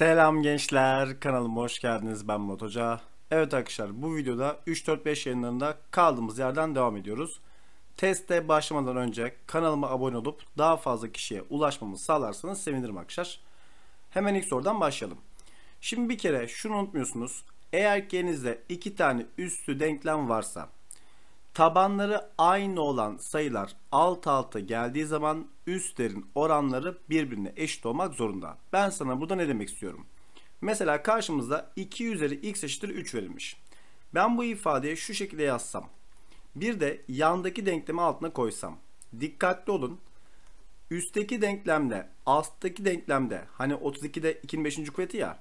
Selam gençler, kanalıma hoş geldiniz. Ben Murat Hoca. Evet arkadaşlar, bu videoda 3-4-5 yayınlarında kaldığımız yerden devam ediyoruz. Teste başlamadan önce kanalıma abone olup daha fazla kişiye ulaşmamı sağlarsanız sevinirim arkadaşlar. Hemen ilk sorudan başlayalım. Şimdi bir kere şunu unutmuyorsunuz. Eğer ki elinizde iki tane üstü denklem varsa Tabanları aynı olan sayılar alt alta geldiği zaman üstlerin oranları birbirine eşit olmak zorunda. Ben sana burada ne demek istiyorum? Mesela karşımızda 2 üzeri x eşittir 3 verilmiş. Ben bu ifadeyi şu şekilde yazsam. Bir de yandaki denklemi altına koysam. Dikkatli olun. Üstteki denklemde, alttaki denklemde hani 32'de 2'nin 5. kuvveti ya.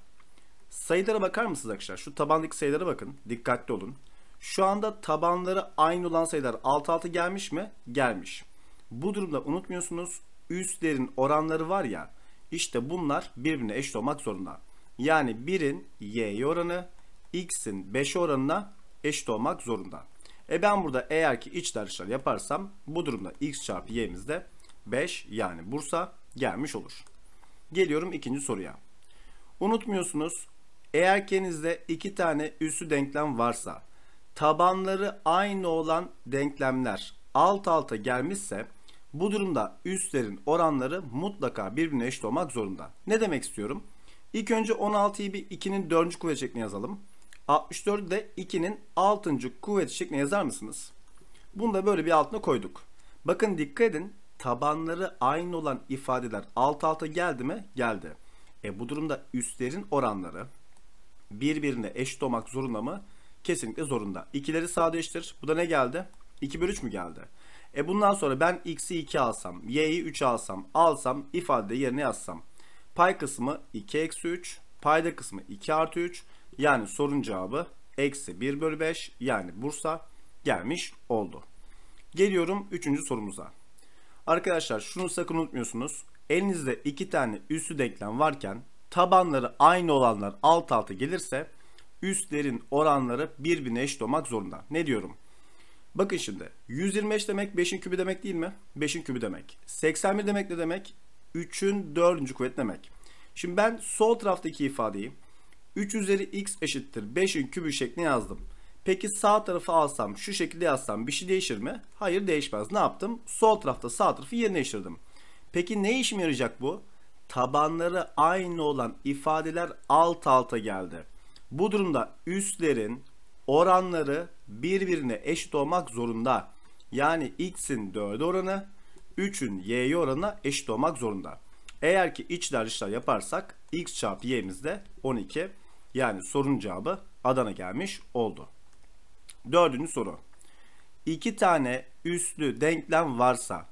Sayılara bakar mısınız arkadaşlar? Şu tabandaki sayılara bakın. Dikkatli olun. Şu anda tabanları aynı olan sayılar alt alta gelmiş mi? Gelmiş. Bu durumda unutmuyorsunuz üstlerin oranları var ya işte bunlar birbirine eşit olmak zorunda. Yani 1'in y oranı x'in 5'e oranına eşit olmak zorunda. E ben burada eğer ki iç dışlar yaparsam bu durumda x çarpı y'miz de 5 yani Bursa gelmiş olur. Geliyorum ikinci soruya. Unutmuyorsunuz eğer kendinizde iki tane üssü denklem varsa tabanları aynı olan denklemler alt alta gelmişse bu durumda üstlerin oranları mutlaka birbirine eşit olmak zorunda. Ne demek istiyorum? İlk önce 16'yı bir 2'nin 4. kuvvet şeklinde yazalım. 64'ü de 2'nin 6. kuvvet şeklinde yazar mısınız? Bunu da böyle bir altına koyduk. Bakın dikkat edin tabanları aynı olan ifadeler alt alta geldi mi? Geldi. E bu durumda üstlerin oranları birbirine eşit olmak zorunda mı? kesinlikle zorunda. İkileri sadeleştir. Bu da ne geldi? 2 bölü 3 mü geldi? E bundan sonra ben x'i 2 alsam, y'yi 3 alsam, alsam ifade yerine yazsam. Pay kısmı 2 eksi 3, payda kısmı 2 artı 3. Yani sorun cevabı eksi 1 bölü 5 yani Bursa gelmiş oldu. Geliyorum 3. sorumuza. Arkadaşlar şunu sakın unutmuyorsunuz. Elinizde 2 tane üstü denklem varken tabanları aynı olanlar alt alta gelirse üstlerin oranları birbirine eşit olmak zorunda. Ne diyorum? Bakın şimdi 125 demek 5'in kübü demek değil mi? 5'in kübü demek. 81 demek ne demek? 3'ün 4. kuvvet demek. Şimdi ben sol taraftaki ifadeyi 3 üzeri x eşittir 5'in kübü şeklinde yazdım. Peki sağ tarafı alsam şu şekilde yazsam bir şey değişir mi? Hayır değişmez. Ne yaptım? Sol tarafta sağ tarafı yerine değiştirdim. Peki ne işime yarayacak bu? Tabanları aynı olan ifadeler alt alta geldi. Bu durumda üslerin oranları birbirine eşit olmak zorunda. Yani x'in 4'e oranı 3'ün y'ye oranına eşit olmak zorunda. Eğer ki içler dışlar yaparsak x çarpı y'miz de 12. Yani sorun cevabı Adana gelmiş oldu. Dördüncü soru. İki tane üstlü denklem varsa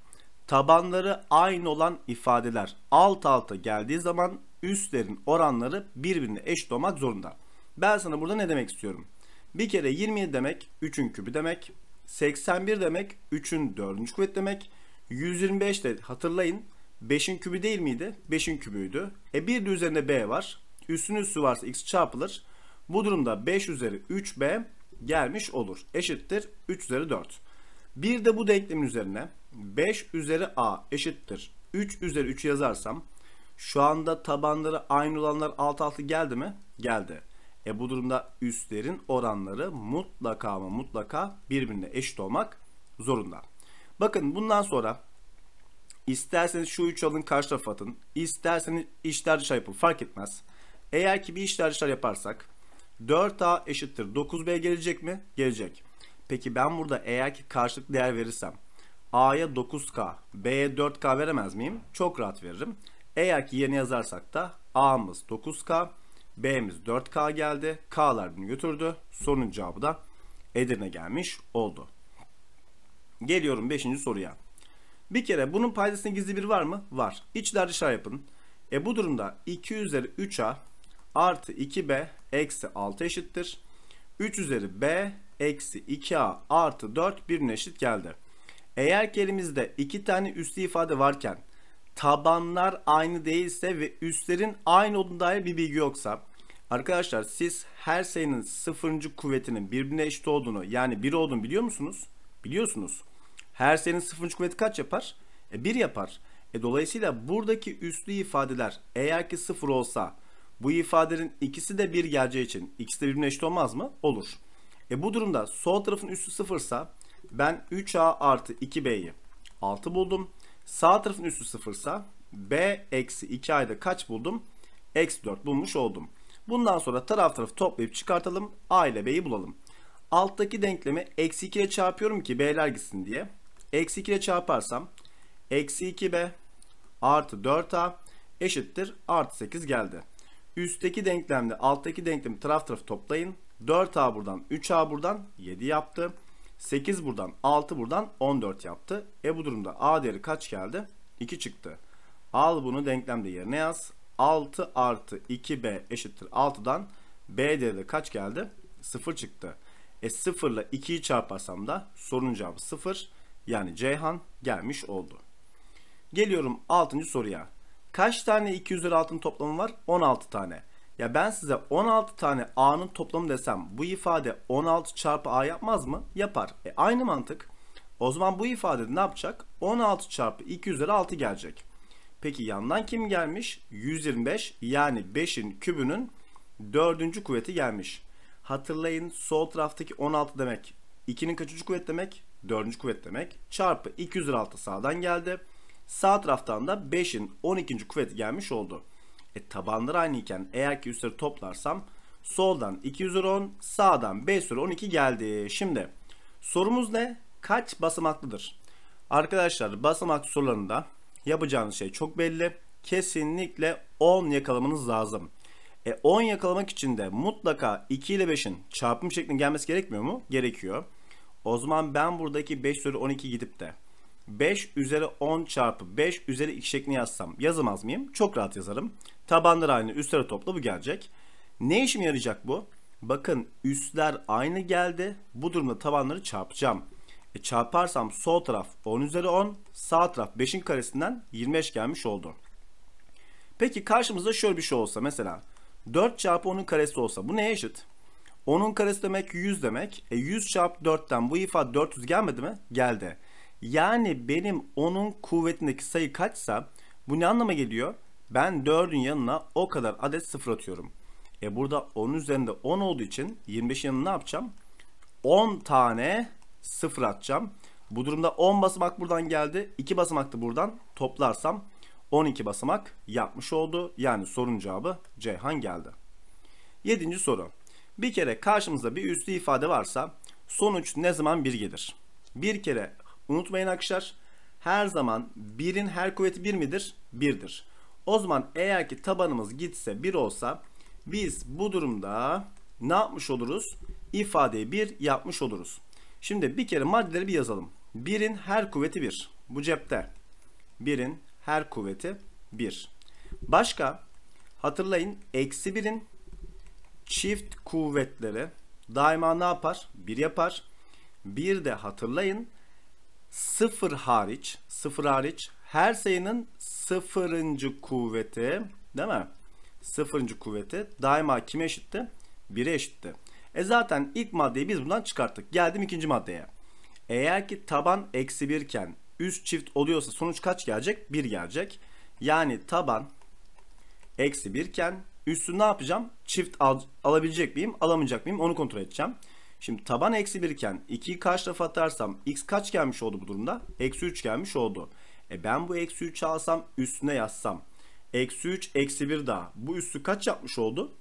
tabanları aynı olan ifadeler alt alta geldiği zaman üslerin oranları birbirine eşit olmak zorunda. Ben sana burada ne demek istiyorum? Bir kere 27 demek 3'ün kübü demek. 81 demek 3'ün 4. kuvvet demek. 125 de hatırlayın 5'in kübü değil miydi? 5'in kübüydü. E bir de üzerinde b var. Üstünün üstü varsa x çarpılır. Bu durumda 5 üzeri 3b gelmiş olur. Eşittir 3 üzeri 4. Bir de bu denklemin üzerine 5 üzeri a eşittir 3 üzeri 3 yazarsam şu anda tabanları aynı olanlar alt altı geldi mi? Geldi. E bu durumda üstlerin oranları mutlaka ama mutlaka birbirine eşit olmak zorunda. Bakın bundan sonra isterseniz şu 3 alın karşı tarafa atın. İsterseniz işler dışarı yapın fark etmez. Eğer ki bir işler dışarı yaparsak 4A eşittir 9B gelecek mi? Gelecek. Peki ben burada eğer ki karşılık değer verirsem A'ya 9K, B'ye 4K veremez miyim? Çok rahat veririm. Eğer ki yeni yazarsak da A'mız 9K, B'miz 4K geldi. K'lar bunu götürdü. Sorunun cevabı da Edirne gelmiş oldu. Geliyorum 5. soruya. Bir kere bunun paydasında gizli bir var mı? Var. İçler dışarı yapın. E bu durumda 2 üzeri 3A artı 2B eksi 6 eşittir. 3 üzeri B eksi 2A artı 4 birbirine eşit geldi. Eğer ki elimizde iki tane üslü ifade varken tabanlar aynı değilse ve üstlerin aynı olduğuna dair bir bilgi yoksa Arkadaşlar siz her sayının sıfırıncı kuvvetinin birbirine eşit olduğunu yani 1 olduğunu biliyor musunuz? Biliyorsunuz. Her sayının sıfırıncı kuvveti kaç yapar? E, yapar. E, dolayısıyla buradaki üstlü ifadeler eğer ki sıfır olsa bu ifadenin ikisi de 1 geleceği için ikisi de birbirine eşit olmaz mı? Olur. E, bu durumda sol tarafın üssü sıfırsa ben 3a artı 2b'yi 6 buldum. Sağ tarafın üssü sıfırsa b eksi 2a'yı da kaç buldum? Eksi 4 bulmuş oldum. Bundan sonra taraf tarafı toplayıp çıkartalım. A ile B'yi bulalım. Alttaki denklemi eksi 2 ile çarpıyorum ki B'ler gitsin diye. Eksi 2 ile çarparsam eksi 2B artı 4A eşittir artı 8 geldi. Üstteki denklemle alttaki denklemi taraf tarafı toplayın. 4A buradan 3A buradan 7 yaptı. 8 buradan 6 buradan 14 yaptı. E bu durumda A değeri kaç geldi? 2 çıktı. Al bunu denklemde yerine yaz. 6 artı 2b eşittir 6'dan b değeri kaç geldi? 0 çıktı. E 0 ile 2'yi çarparsam da sorunun cevabı 0. Yani Ceyhan gelmiş oldu. Geliyorum 6. soruya. Kaç tane 2 üzeri 6'nın toplamı var? 16 tane. Ya ben size 16 tane A'nın toplamı desem bu ifade 16 çarpı A yapmaz mı? Yapar. E aynı mantık. O zaman bu ifade ne yapacak? 16 çarpı 2 üzeri 6 gelecek. Peki yandan kim gelmiş? 125 yani 5'in kübünün 4. kuvveti gelmiş. Hatırlayın sol taraftaki 16 demek 2'nin kaçıncı kuvvet demek? 4. kuvvet demek. Çarpı 206 sağdan geldi. Sağ taraftan da 5'in 12. kuvveti gelmiş oldu. E tabanları aynı iken eğer ki üstleri toplarsam soldan 2 sağdan 5 üzeri 12 geldi. Şimdi sorumuz ne? Kaç basamaklıdır? Arkadaşlar basamak sorularında yapacağınız şey çok belli. Kesinlikle 10 yakalamanız lazım. E 10 yakalamak için de mutlaka 2 ile 5'in çarpım şeklinde gelmesi gerekmiyor mu? Gerekiyor. O zaman ben buradaki 5 üzeri 12 gidip de 5 üzeri 10 çarpı 5 üzeri 2 şeklini yazsam yazamaz mıyım? Çok rahat yazarım. Tabanlar aynı üstleri topla bu gelecek. Ne işime yarayacak bu? Bakın üstler aynı geldi. Bu durumda tabanları çarpacağım. E çarparsam sol taraf 10 üzeri 10, sağ taraf 5'in karesinden 25 gelmiş oldu. Peki karşımızda şöyle bir şey olsa mesela 4 çarpı 10'un karesi olsa bu neye eşit? 10'un karesi demek 100 demek. E 100 çarpı 4'ten bu ifade 400 gelmedi mi? Geldi. Yani benim 10'un kuvvetindeki sayı kaçsa bu ne anlama geliyor? Ben 4'ün yanına o kadar adet sıfır atıyorum. E burada 10 üzerinde 10 olduğu için 25 yanına ne yapacağım? 10 tane 0 atacağım. Bu durumda 10 basamak buradan geldi. 2 basamak da buradan toplarsam 12 basamak yapmış oldu. Yani sorun cevabı Ceyhan geldi. 7. soru. Bir kere karşımızda bir üslü ifade varsa sonuç ne zaman 1 gelir? Bir kere unutmayın arkadaşlar her zaman 1'in her kuvveti 1 midir? 1'dir. O zaman eğer ki tabanımız gitse 1 olsa biz bu durumda ne yapmış oluruz? İfadeyi 1 yapmış oluruz. Şimdi bir kere maddeleri bir yazalım. Birin her kuvveti bir. Bu cepte. Birin her kuvveti bir. Başka hatırlayın eksi birin çift kuvvetleri daima ne yapar? Bir yapar. Bir de hatırlayın sıfır hariç sıfır hariç her sayının sıfırıncı kuvveti değil mi? Sıfırıncı kuvveti daima kime eşitti? 1'e eşitti. E zaten ilk maddeyi biz bundan çıkarttık. Geldim ikinci maddeye. Eğer ki taban eksi 1 iken üst çift oluyorsa sonuç kaç gelecek? 1 gelecek. Yani taban eksi 1 iken üstü ne yapacağım? Çift al, alabilecek miyim? Alamayacak mıyım? Onu kontrol edeceğim. Şimdi taban eksi 1 iken 2'yi karşı tarafa atarsam x kaç gelmiş oldu bu durumda? Eksi 3 gelmiş oldu. E ben bu eksi 3'ü alsam üstüne yazsam. Eksi 3 eksi 1 daha. Bu üstü kaç yapmış oldu?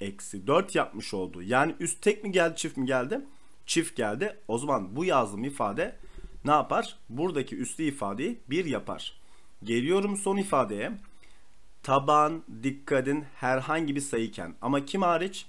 eksi 4 yapmış oldu. Yani üst tek mi geldi çift mi geldi? Çift geldi. O zaman bu yazdığım ifade ne yapar? Buradaki üstlü ifadeyi 1 yapar. Geliyorum son ifadeye. Taban dikkatin herhangi bir sayıken ama kim hariç?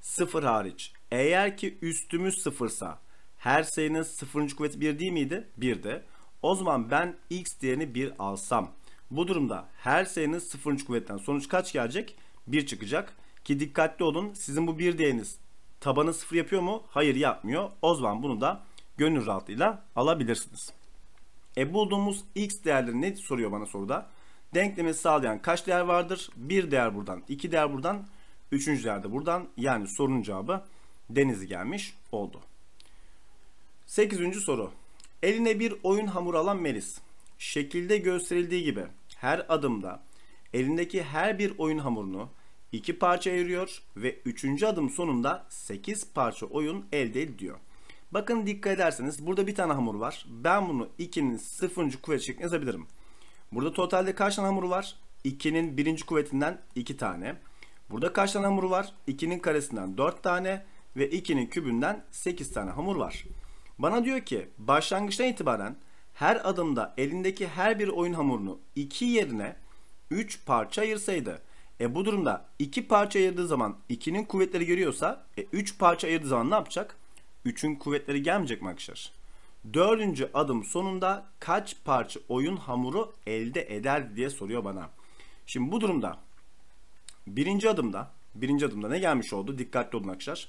0 hariç. Eğer ki üstümüz 0'sa her sayının 0. kuvveti 1 değil miydi? 1'di. O zaman ben x değerini 1 alsam bu durumda her sayının 0. kuvvetten sonuç kaç gelecek? 1 çıkacak. Ki dikkatli olun sizin bu bir değeriniz tabanı sıfır yapıyor mu? Hayır yapmıyor. O zaman bunu da gönül rahatlığıyla alabilirsiniz. E bulduğumuz x değerleri ne soruyor bana soruda? Denklemi sağlayan kaç değer vardır? Bir değer buradan, iki değer buradan, üçüncü değer de buradan. Yani sorunun cevabı deniz gelmiş oldu. Sekizinci soru. Eline bir oyun hamuru alan Melis. Şekilde gösterildiği gibi her adımda elindeki her bir oyun hamurunu 2 parça ayırıyor ve 3. adım sonunda 8 parça oyun elde ediyor. Bakın dikkat ederseniz burada bir tane hamur var. Ben bunu 2'nin 0. kuvveti şeklinde yazabilirim. Burada totalde kaç tane hamur var? 2'nin 1. kuvvetinden 2 tane. Burada kaç tane hamur var? 2'nin karesinden 4 tane ve 2'nin kübünden 8 tane hamur var. Bana diyor ki başlangıçtan itibaren her adımda elindeki her bir oyun hamurunu 2 yerine 3 parça ayırsaydı e bu durumda iki parça ayırdığı zaman ikinin kuvvetleri görüyorsa 3 e, parça ayırdığı zaman ne yapacak? Üçün kuvvetleri gelmeyecek mi arkadaşlar? Dördüncü adım sonunda kaç parça oyun hamuru elde eder diye soruyor bana. Şimdi bu durumda birinci adımda birinci adımda ne gelmiş oldu? Dikkatli olun arkadaşlar.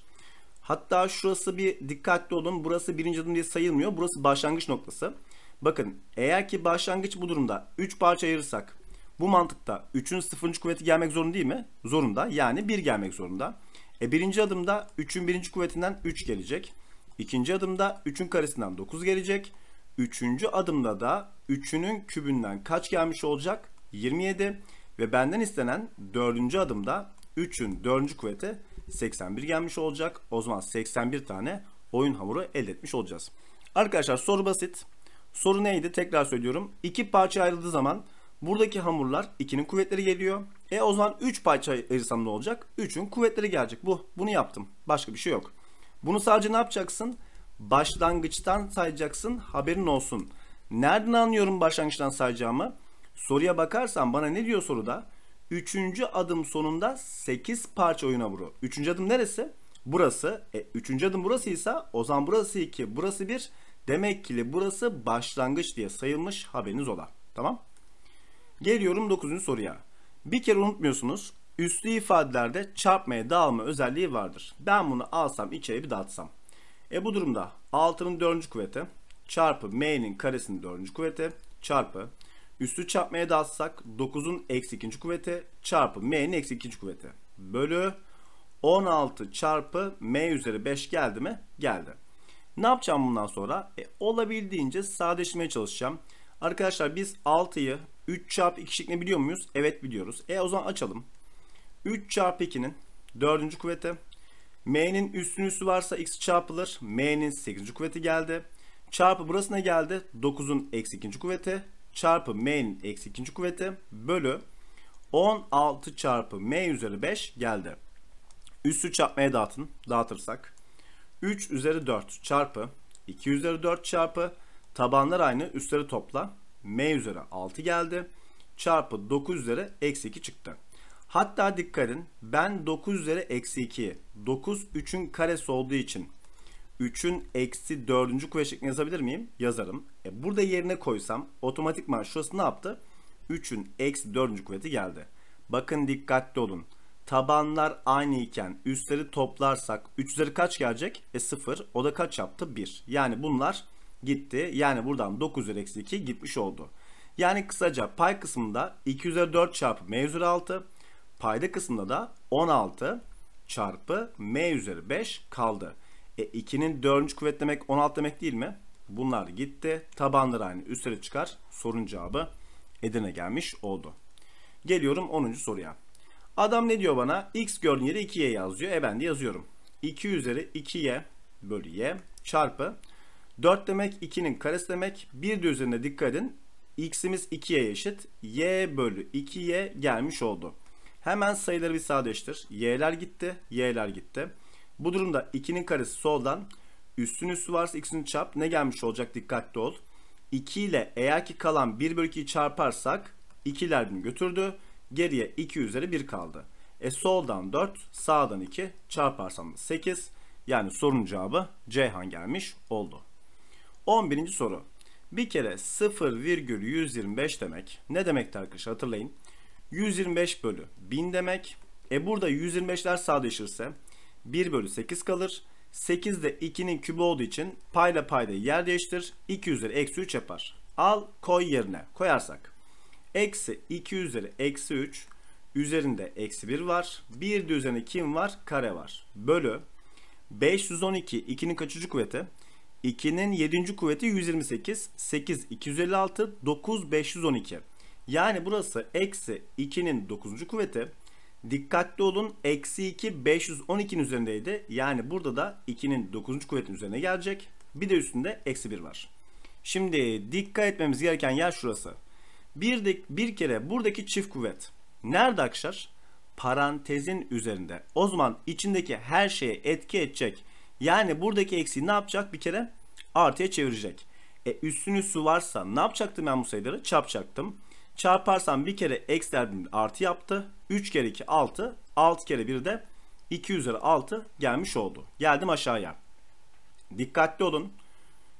Hatta şurası bir dikkatli olun. Burası birinci adım diye sayılmıyor. Burası başlangıç noktası. Bakın eğer ki başlangıç bu durumda 3 parça ayırırsak bu mantıkta 3'ün 0. kuvveti gelmek zorunda değil mi? Zorunda. Yani 1 gelmek zorunda. E birinci adımda 3'ün 1. kuvvetinden 3 gelecek. İkinci adımda 3'ün karesinden 9 gelecek. Üçüncü adımda da 3'ünün kübünden kaç gelmiş olacak? 27. Ve benden istenen dördüncü adımda 3'ün 4. kuvveti 81 gelmiş olacak. O zaman 81 tane oyun hamuru elde etmiş olacağız. Arkadaşlar soru basit. Soru neydi? Tekrar söylüyorum. İki parça ayrıldığı zaman Buradaki hamurlar 2'nin kuvvetleri geliyor. E o zaman 3 parça ayırsam ne olacak? 3'ün kuvvetleri gelecek. Bu, bunu yaptım. Başka bir şey yok. Bunu sadece ne yapacaksın? Başlangıçtan sayacaksın. Haberin olsun. Nereden anlıyorum başlangıçtan sayacağımı? Soruya bakarsan bana ne diyor soruda? Üçüncü adım sonunda 8 parça oyuna vuru. Üçüncü adım neresi? Burası. E, üçüncü adım burasıysa o zaman burası 2, burası 1. Demek ki burası başlangıç diye sayılmış haberiniz ola. Tamam. Geliyorum 9. soruya. Bir kere unutmuyorsunuz. üstlü ifadelerde çarpmaya dağılma özelliği vardır. Ben bunu alsam içeri bir dağıtsam. E bu durumda 6'nın 4. kuvveti çarpı m'nin karesinin 4. kuvveti çarpı üstü çarpmaya dağıtsak 9'un eksi 2. kuvveti çarpı m'nin eksi 2. kuvveti bölü 16 çarpı m üzeri 5 geldi mi? Geldi. Ne yapacağım bundan sonra? E, olabildiğince sadeleşmeye çalışacağım. Arkadaşlar biz 6'yı 3 çarpı 2 şeklinde biliyor muyuz? Evet biliyoruz. E o zaman açalım. 3 çarpı 2'nin 4. kuvveti. M'nin üstün üstü varsa x çarpılır. M'nin 8. kuvveti geldi. Çarpı burası ne geldi? 9'un eksi 2. kuvveti. Çarpı m'nin eksi 2. kuvveti. Bölü 16 çarpı m üzeri 5 geldi. Üstü çarpmaya dağıtın. Dağıtırsak. 3 üzeri 4 çarpı 2 üzeri 4 çarpı tabanlar aynı üstleri topla m üzeri 6 geldi. Çarpı 9 üzeri eksi 2 çıktı. Hatta dikkat edin ben 9 üzeri eksi 2, 9 3'ün karesi olduğu için 3'ün eksi 4. kuvvet şeklinde yazabilir miyim? Yazarım. E burada yerine koysam otomatikman şurası ne yaptı? 3'ün eksi 4. kuvveti geldi. Bakın dikkatli olun. Tabanlar aynı iken üstleri toplarsak 3 üzeri kaç gelecek? E 0. O da kaç yaptı? 1. Yani bunlar gitti. Yani buradan 9 üzeri eksi 2 gitmiş oldu. Yani kısaca pay kısmında 2 üzeri 4 çarpı m üzeri 6. Payda kısmında da 16 çarpı m üzeri 5 kaldı. E 2'nin 4. kuvvet demek 16 demek değil mi? Bunlar gitti. tabanlar aynı üstlere çıkar. Sorun cevabı Edirne gelmiş oldu. Geliyorum 10. soruya. Adam ne diyor bana? X gördüğün yeri 2'ye yaz diyor. E ben de yazıyorum. 2 üzeri 2y bölü y çarpı 4 demek 2'nin karesi demek. Bir de üzerine dikkat edin. X'imiz 2'ye eşit. Y bölü 2Y gelmiş oldu. Hemen sayıları bir sadeleştir. Y'ler gitti. Y'ler gitti. Bu durumda 2'nin karesi soldan. Üstün üstü varsa x'in çarp ne gelmiş olacak dikkatli ol. 2 ile eğer ki kalan 1 bölü 2'yi çarparsak 2'ler bunu götürdü. Geriye 2 üzeri 1 kaldı. E soldan 4 sağdan 2 çarparsam da 8. Yani sorunun cevabı Ceyhan gelmiş oldu. 11. soru. Bir kere 0,125 demek ne demekti arkadaşlar hatırlayın. 125 bölü 1000 demek. E burada 125'ler sadeşirse 1 bölü 8 kalır. 8 de 2'nin kübü olduğu için payla payda yer değiştir. 2 üzeri eksi 3 yapar. Al koy yerine koyarsak. Eksi 2 üzeri eksi 3 üzerinde eksi 1 var. 1 de üzerine kim var? Kare var. Bölü 512 2'nin kaçıncı kuvveti? 2'nin 7. kuvveti 128. 8 256. 9 512. Yani burası eksi 2'nin 9. kuvveti. Dikkatli olun eksi 2 512'nin üzerindeydi. Yani burada da 2'nin 9. kuvvetinin üzerine gelecek. Bir de üstünde eksi 1 var. Şimdi dikkat etmemiz gereken yer şurası. Bir, de, bir kere buradaki çift kuvvet nerede akışar? Parantezin üzerinde. O zaman içindeki her şeye etki edecek yani buradaki eksiği ne yapacak? Bir kere artıya çevirecek. E üstün üssü varsa ne yapacaktım ben bu sayıları? Çarpacaktım. Çarparsam bir kere x derdim artı yaptı. 3 kere 2 6. 6 kere 1 de 2 üzeri 6 gelmiş oldu. Geldim aşağıya. Dikkatli olun.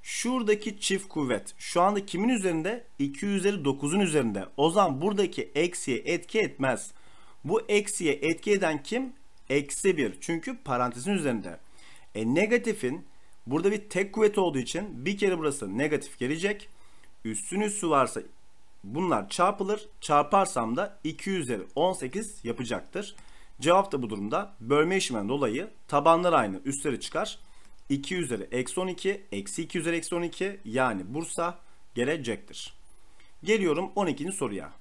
Şuradaki çift kuvvet şu anda kimin üzerinde? 2 üzeri 9'un üzerinde. O zaman buradaki eksiye etki etmez. Bu eksiye etki eden kim? Eksi 1. Çünkü parantezin üzerinde. E negatifin burada bir tek kuvvet olduğu için bir kere burası negatif gelecek. Üstün üstü varsa bunlar çarpılır. Çarparsam da 2 üzeri 18 yapacaktır. Cevap da bu durumda bölme işleminden dolayı tabanlar aynı üstleri çıkar. 2 üzeri eksi 12 eksi 2 üzeri eksi 12 yani Bursa gelecektir. Geliyorum 12. soruya.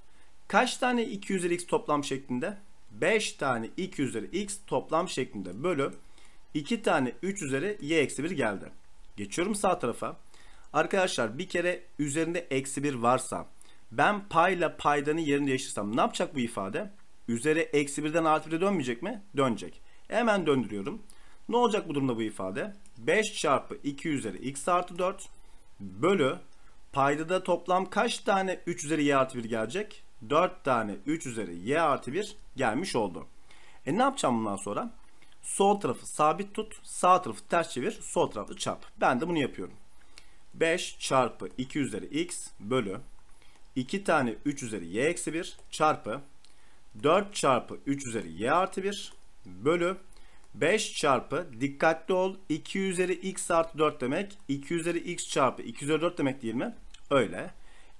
Kaç tane 2 üzeri x toplam şeklinde? 5 tane 2 üzeri x toplam şeklinde bölü 2 tane 3 üzeri y eksi 1 geldi. Geçiyorum sağ tarafa. Arkadaşlar bir kere üzerinde eksi 1 varsa ben payla paydanın yerini değiştirsem ne yapacak bu ifade? Üzeri eksi 1'den artı 1'e dönmeyecek mi? Dönecek. Hemen döndürüyorum. Ne olacak bu durumda bu ifade? 5 çarpı 2 üzeri x artı 4 bölü paydada toplam kaç tane 3 üzeri y artı 1 gelecek? 4 tane 3 üzeri y artı 1 gelmiş oldu. E ne yapacağım bundan sonra? Sol tarafı sabit tut. Sağ tarafı ters çevir. Sol tarafı çarp. Ben de bunu yapıyorum. 5 çarpı 2 üzeri x bölü 2 tane 3 üzeri y eksi 1 çarpı 4 çarpı 3 üzeri y artı 1 bölü 5 çarpı dikkatli ol 2 üzeri x artı 4 demek 2 üzeri x çarpı 2 üzeri 4 demek değil mi? Öyle.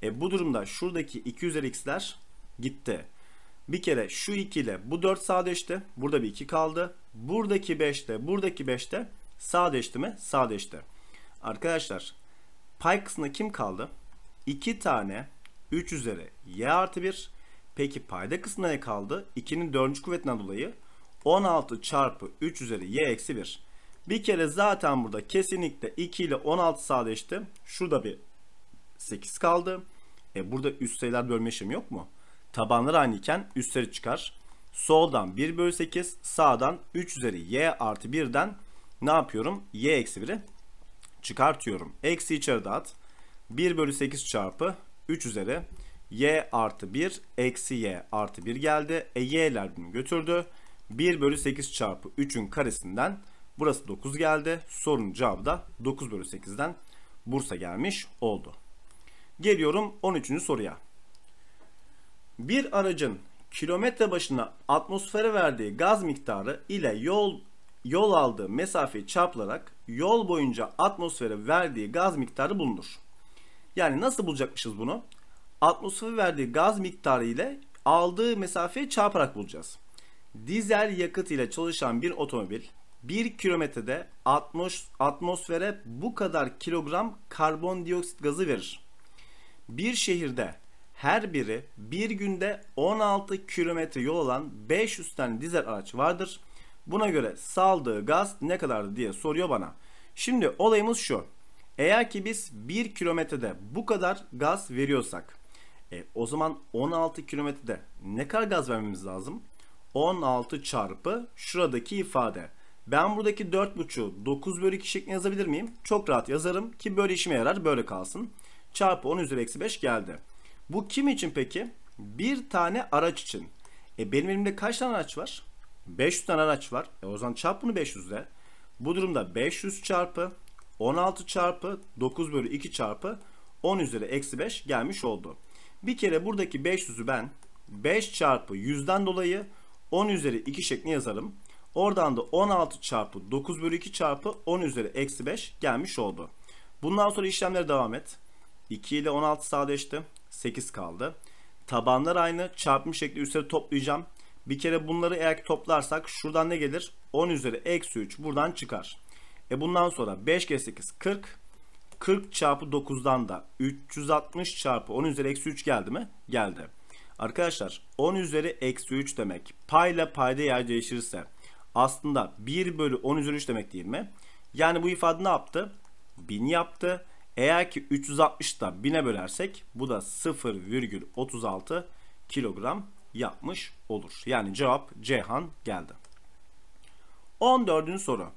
E bu durumda şuradaki 2 üzeri x'ler gitti. Bir kere şu 2 ile bu 4 sadeleşti. Burada bir 2 kaldı. Buradaki 5'te, buradaki 5'te sağ değişti mi? Sağ değişti. Arkadaşlar pay kısmında kim kaldı? 2 tane 3 üzeri y artı 1. Peki payda kısmında ne kaldı? 2'nin 4. kuvvetinden dolayı 16 çarpı 3 üzeri y eksi 1. Bir kere zaten burada kesinlikle 2 ile 16 değişti. Şurada bir 8 kaldı. E burada üst sayılar bölme işlemi yok mu? Tabanlar aynı iken üstleri çıkar. Soldan 1 bölü 8 sağdan 3 üzeri y artı 1'den ne yapıyorum? y eksi 1'i çıkartıyorum. Eksi içeri at. 1 bölü 8 çarpı 3 üzeri y artı 1 eksi y artı 1 geldi. E y'ler bunu götürdü. 1 bölü 8 çarpı 3'ün karesinden burası 9 geldi. Sorun cevabı da 9 bölü 8'den Bursa gelmiş oldu. Geliyorum 13. soruya. Bir aracın kilometre başına atmosfere verdiği gaz miktarı ile yol yol aldığı mesafeyi çarpılarak yol boyunca atmosfere verdiği gaz miktarı bulunur. Yani nasıl bulacakmışız bunu? Atmosfere verdiği gaz miktarı ile aldığı mesafeyi çarparak bulacağız. Dizel yakıt ile çalışan bir otomobil 1 kilometrede atmos atmosfere bu kadar kilogram karbondioksit gazı verir. Bir şehirde her biri bir günde 16 kilometre yol alan 500 tane dizel araç vardır. Buna göre saldığı gaz ne kadardı diye soruyor bana. Şimdi olayımız şu. Eğer ki biz 1 kilometrede bu kadar gaz veriyorsak e, o zaman 16 kilometrede ne kadar gaz vermemiz lazım? 16 çarpı şuradaki ifade. Ben buradaki 4.5'u 9 bölü 2 şeklinde yazabilir miyim? Çok rahat yazarım ki böyle işime yarar böyle kalsın. Çarpı 10 üzeri eksi 5 geldi. Bu kim için peki? Bir tane araç için. E benim elimde kaç tane araç var? 500 tane araç var. E o zaman çarp bunu 500'le. Bu durumda 500 çarpı 16 çarpı 9 bölü 2 çarpı 10 üzeri eksi 5 gelmiş oldu. Bir kere buradaki 500'ü ben 5 çarpı 100'den dolayı 10 üzeri 2 şeklinde yazarım. Oradan da 16 çarpı 9 bölü 2 çarpı 10 üzeri eksi 5 gelmiş oldu. Bundan sonra işlemlere devam et. 2 ile 16 sadeleşti. 8 kaldı. Tabanlar aynı. Çarpım şekli üstleri toplayacağım. Bir kere bunları eğer toplarsak şuradan ne gelir? 10 üzeri eksi 3 buradan çıkar. E bundan sonra 5 kere 8 40. 40 çarpı 9'dan da 360 çarpı 10 üzeri eksi 3 geldi mi? Geldi. Arkadaşlar 10 üzeri eksi 3 demek payla payda yer değişirse aslında 1 bölü 10 üzeri 3 demek değil mi? Yani bu ifade ne yaptı? 1000 yaptı. Eğer ki 360'dan 1000'e bölersek bu da 0,36 kilogram yapmış olur. Yani cevap Cihan geldi. 14. soru.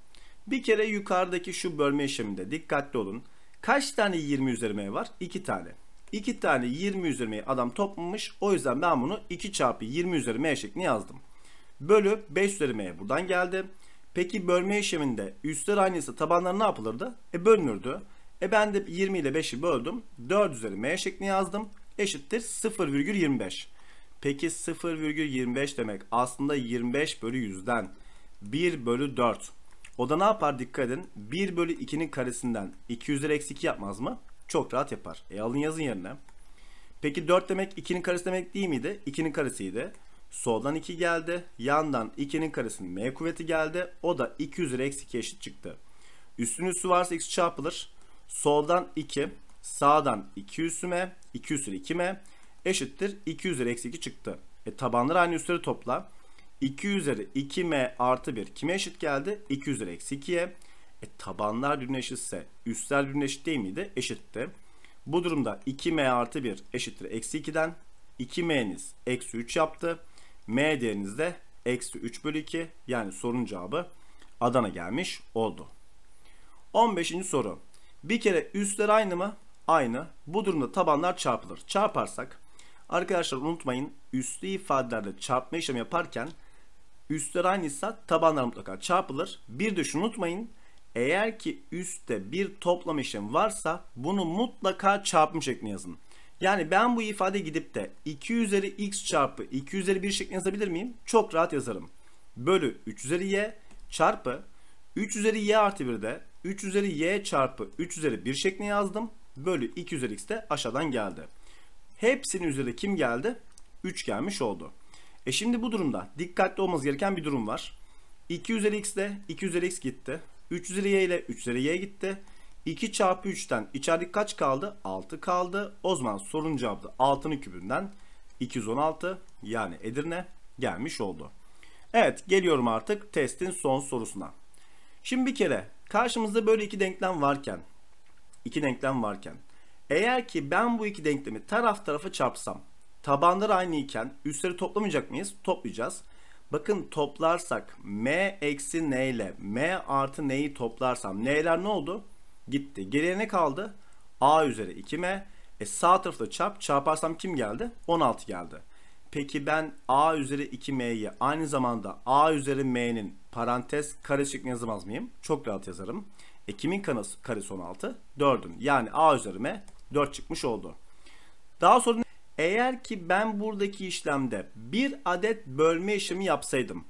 Bir kere yukarıdaki şu bölme işleminde dikkatli olun. Kaç tane 20 üzerime var? 2 tane. 2 tane 20 üzeri adam toplamış. O yüzden ben bunu 2 çarpı 20 üzerime m yazdım. Bölü 5 üzeri m buradan geldi. Peki bölme işleminde üstler aynıysa tabanlar ne yapılırdı? E bölünürdü. E ben de 20 ile 5'i böldüm. 4 üzeri m şeklini yazdım. Eşittir 0,25. Peki 0,25 demek aslında 25 bölü 100'den 1 bölü 4. O da ne yapar dikkat edin. 1 bölü 2'nin karesinden 2 üzeri eksi 2 yapmaz mı? Çok rahat yapar. E alın yazın yerine. Peki 4 demek 2'nin karesi demek değil miydi? 2'nin karesiydi. Soldan 2 geldi. Yandan 2'nin karesinin m kuvveti geldi. O da 2 üzeri eksi 2 eşit çıktı. Üstün üssü varsa x çarpılır. Soldan 2, sağdan 2 üssüme, 2 üssüne 2m eşittir 2 üzeri eksi 2 çıktı. E tabanları aynı üstleri topla. 2 üzeri 2m artı 1 kime eşit geldi? 2 üzeri eksi 2'ye. E tabanlar birbirine eşitse üstler birbirine eşit değil miydi? Eşitti. Bu durumda 2m artı 1 eşittir eksi 2'den 2m'niz eksi 3 yaptı. m değeriniz de eksi 3 bölü 2 yani sorunun cevabı Adana gelmiş oldu. 15. soru. Bir kere üstler aynı mı? Aynı. Bu durumda tabanlar çarpılır. Çarparsak arkadaşlar unutmayın üstlü ifadelerde çarpma işlemi yaparken üstler aynıysa tabanlar mutlaka çarpılır. Bir de şunu unutmayın. Eğer ki üstte bir toplam işlem varsa bunu mutlaka çarpım şeklinde yazın. Yani ben bu ifade gidip de 2 üzeri x çarpı 2 üzeri 1 şeklinde yazabilir miyim? Çok rahat yazarım. Bölü 3 üzeri y çarpı 3 üzeri y artı 1 de 3 üzeri y çarpı 3 üzeri 1 şeklinde yazdım. Bölü 2 üzeri x de aşağıdan geldi. Hepsinin üzerine kim geldi? 3 gelmiş oldu. E şimdi bu durumda dikkatli olmamız gereken bir durum var. 2 üzeri x de 2 üzeri x gitti. 3 üzeri y ile 3 üzeri y gitti. 2 çarpı 3'ten içeride kaç kaldı? 6 kaldı. O zaman sorun cevabı da 6'nın kübünden 216 yani Edirne gelmiş oldu. Evet geliyorum artık testin son sorusuna. Şimdi bir kere Karşımızda böyle iki denklem varken, iki denklem varken eğer ki ben bu iki denklemi taraf tarafa çarpsam tabanlar aynı iken üstleri toplamayacak mıyız? Toplayacağız. Bakın toplarsak m eksi n ile m artı n'yi toplarsam n'ler ne oldu? Gitti. Geriye ne kaldı? a üzeri 2m. E sağ tarafta çarp. Çarparsam kim geldi? 16 geldi. Peki ben a üzeri 2m'yi aynı zamanda a üzeri m'nin parantez kare şeklinde yazamaz mıyım? Çok rahat yazarım. E kimin son 6, 4'ün. Yani a üzeri m 4 çıkmış oldu. Daha sonra eğer ki ben buradaki işlemde bir adet bölme işlemi yapsaydım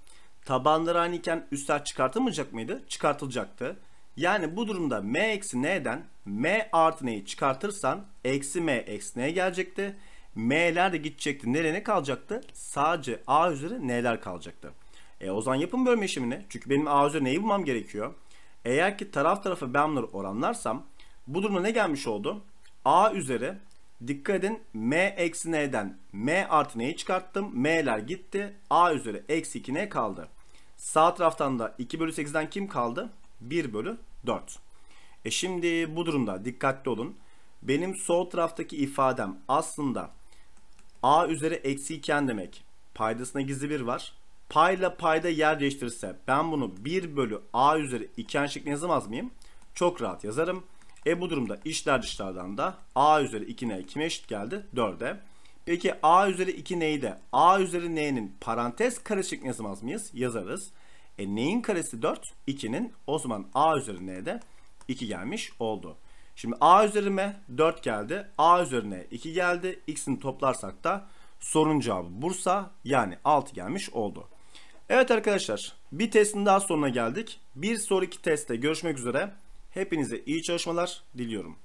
tabanları aynı iken üstler çıkartılmayacak mıydı? Çıkartılacaktı. Yani bu durumda m eksi n'den m artı n'yi çıkartırsan eksi m eksi n gelecekti. M'ler de gidecekti. Nereye ne kalacaktı? Sadece A üzeri N'ler kalacaktı. E o zaman yapın bölme işlemini. Çünkü benim A üzeri N'yi bulmam gerekiyor. Eğer ki taraf tarafa ben bunları oranlarsam bu duruma ne gelmiş oldu? A üzeri dikkat edin M eksi N'den M artı N'yi çıkarttım. M'ler gitti. A üzeri eksi 2 N kaldı. Sağ taraftan da 2 bölü 8'den kim kaldı? 1 bölü 4. E şimdi bu durumda dikkatli olun. Benim sol taraftaki ifadem aslında a üzeri eksi iken demek. Paydasına gizli bir var. Payla payda yer değiştirirse ben bunu 1 bölü a üzeri 2n şeklinde yazamaz mıyım? Çok rahat yazarım. E bu durumda işler dışlardan da a üzeri 2 ne kime eşit geldi? 4'e. Peki a üzeri 2 n'yi de a üzeri n'nin parantez kare şeklinde yazamaz mıyız? Yazarız. E neyin karesi 4? 2'nin. O zaman a üzeri n'de 2 gelmiş oldu. Şimdi a üzerime 4 geldi. A üzerine 2 geldi. X'ini toplarsak da sorunun cevabı Bursa yani 6 gelmiş oldu. Evet arkadaşlar bir testin daha sonuna geldik. Bir sonraki testte görüşmek üzere. Hepinize iyi çalışmalar diliyorum.